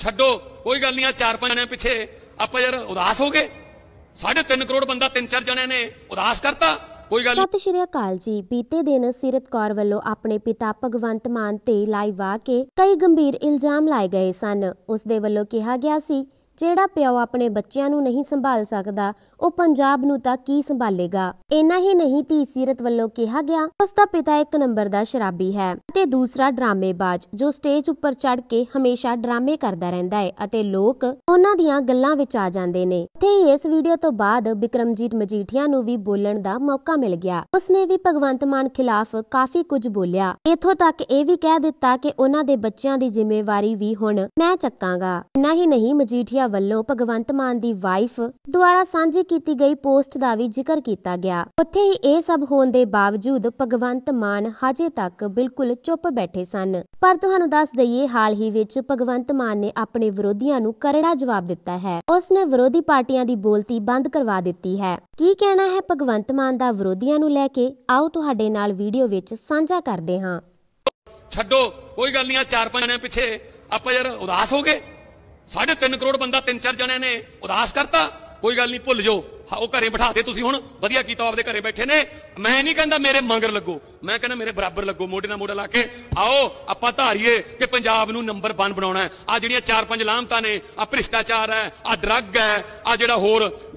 ਛੱਡੋ ਕੋਈ ਗੱਲ ਨਹੀਂ ਆ ਚਾਰ ਪੰਜ ਜਣੇ ਪਿੱਛੇ ਆਪਾਂ ਯਾਰ ਉਦਾਸ ਹੋ ਗਏ 3.5 ਕਰੋੜ ਬੰਦਾ ਤਿੰਨ ਚਾਰ ਜਣੇ ਨੇ ਉਦਾਸ ਕਰਤਾ ਕੋਈ ਗੱਲ ਸਤਿ ਸ਼੍ਰੀ ਅਕਾਲ ਜੀ ਬੀਤੇ ਦਿਨ ਸਿਰਤ ਕੌਰ ਵੱਲੋਂ ਆਪਣੇ ਪਿਤਾ ਭਗਵੰਤ ਮਾਨ ਤੇ ਲਾਈਵ ਆ ਕੇ ਕਈ ਗੰਭੀਰ ਇਲਜ਼ਾਮ ਲਾਏ ਗਏ ਸਨ ਉਸ ਦੇ ਵੱਲੋਂ ਕਿਹਾ ਗਿਆ ਸੀ ਜਿਹੜਾ ਪਿਓ ਆਪਣੇ ਬੱਚਿਆਂ ਨੂੰ ਨਹੀਂ ਸੰਭਾਲ ਸਕਦਾ ਉਹ ਪੰਜਾਬ ਨੂੰ ਤਾਂ ਕੀ ਸੰਭਾਲੇਗਾ ਇੰਨਾ ਹੀ ਨਹੀਂ ਤੀ ਸੀਰਤ ਵੱਲੋਂ ਕਿਹਾ ਗਿਆ ਉਸ ਦਾ ਪਿਤਾ ਇੱਕ ਨੰਬਰ ਦਾ ਸ਼ਰਾਬੀ ਹੈ ਅਤੇ ਦੂਸਰਾ ਡਰਾਮੇਬਾਜ਼ ਜੋ ਸਟੇਜ ਉੱਪਰ ਚੜ ਕੇ ਹਮੇਸ਼ਾ ਡਰਾਮੇ ਕਰਦਾ ਰਹਿੰਦਾ ਹੈ ਅਤੇ ਲੋਕ ਉਹਨਾਂ ਦੀਆਂ ਗੱਲਾਂ ਵਿੱਚ ਆ ਜਾਂਦੇ ਨੇ ਤੇ ਇਸ ਵੀਡੀਓ ਤੋਂ ਬਾਅਦ ਬਿਕਰਮਜੀਤ ਮਜੀਠੀਆ ਨੂੰ ਵੀ ਬੋਲਣ ਦਾ ਮੌਕਾ ਮਿਲ ਗਿਆ ਉਸਨੇ ਵੀ ਭਗਵੰਤ ਮਾਨ ਖਿਲਾਫ ਕਾਫੀ ਕੁਝ ਬੋਲਿਆ ਇਥੋਂ ਤੱਕ ਇਹ ਵੀ ਕਹਿ ਦਿੱਤਾ ਕਿ ਉਹਨਾਂ ਦੇ ਬੱਚਿਆਂ ਦੀ ਜ਼ਿੰਮੇਵਾਰੀ ਵੀ ਹੁਣ ਮੈਂ ਚੱਕਾਂਗਾ ਇੰਨਾ ਹੀ ਨਹੀਂ ਮਜੀਠੀਆ ਵੱਲੋਂ ਭਗਵੰਤ ਮਾਨ ਦੀ ਵਾਈਫ ਦੁਆਰਾ ਸਾਂਝੀ ਕੀਤੀ ਗਈ ਪੋਸਟ ਦਾ ਵੀ ਜ਼ਿਕਰ ਕੀਤਾ ਗਿਆ ਉੱਥੇ ਹੀ ਇਹ ਸਭ ਹੋਣ ਦੇ ਬਾਵਜੂਦ ਭਗਵੰਤ ਮਾਨ ਹਜੇ ਤੱਕ ਬਿਲਕੁਲ ਚੁੱਪ ਬੈਠੇ ਸਨ ਪਰ ਤੁਹਾਨੂੰ ਦੱਸ ਦਈਏ ਹਾਲ ਹੀ ਵਿੱਚ ਭਗਵੰਤ ਮਾਨ ਨੇ ਆਪਣੇ ਵਿਰੋਧੀਆਂ ਨੂੰ ਕਰੜਾ ਜਵਾਬ ਦਿੱਤਾ ਹੈ ਉਸ ਨੇ ਵਿਰੋਧੀ ਪਾਰਟੀਆਂ ਦੀ ਬੋਲਤੀ ਬੰਦ ਕਰਵਾ ਦਿੱਤੀ ਹੈ ਕੀ ਕਹਿਣਾ ਹੈ ਭਗਵੰਤ ਮਾਨ ਦਾ ਵਿਰੋਧੀਆਂ ਨੂੰ ਲੈ ਕੇ ਆਓ ਤੁਹਾਡੇ ਨਾਲ ਵੀਡੀਓ ਵਿੱਚ ਸਾਂਝਾ ਕਰਦੇ ਹਾਂ ਛੱਡੋ ਕੋਈ ਗੱਲ ਨਹੀਂ ਆ ਚਾਰ ਪੰਜ ਨੇ ਪਿੱਛੇ ਆਪਾਂ ਯਾਰ ਉਦਾਸ ਹੋ ਗਏ 3.5 ਕਰੋੜ ਬੰਦਾ ਤਿੰਨ ਚਾਰ ਜਣਿਆਂ ਨੇ ਉਦਾਸ ਕਰਤਾ ਕੋਈ ਗੱਲ ਨਹੀਂ ਭੁੱਲ ਜਾਓ ਉਹ ਘਰੇ ਬਿਠਾ ਦੇ ਤੁਸੀਂ ਹੁਣ ਵਧੀਆ ਕੀਤਾ ਆਪਦੇ ਘਰੇ ਬੈਠੇ ਨੇ ਮੈਂ ਨਹੀਂ ਕਹਿੰਦਾ ਮੇਰੇ ਮੰਗਰ ਲੱਗੋ ਮੈਂ ਕਹਿੰਦਾ ਮੇਰੇ ਬਰਾਬਰ ਲੱਗੋ ਮੋਢੇ ਨਾਲ ਮੋਢਾ ਲਾ ਕੇ ਆਓ ਆਪਾਂ ਧਾਰੀਏ ਕਿ ਪੰਜਾਬ ਨੂੰ ਨੰਬਰ 1 ਬਣਾਉਣਾ ਹੈ ਆ ਜਿਹੜੀਆਂ ਚਾਰ ਪੰਜ ਲਾਮਤਾਂ ਨੇ ਆ ਭ੍ਰਿਸ਼ਟਾਚਾਰ ਹੈ ਆ ਡਰੱਗ ਹੈ ਆ ਜਿਹੜਾ ਹੋਰ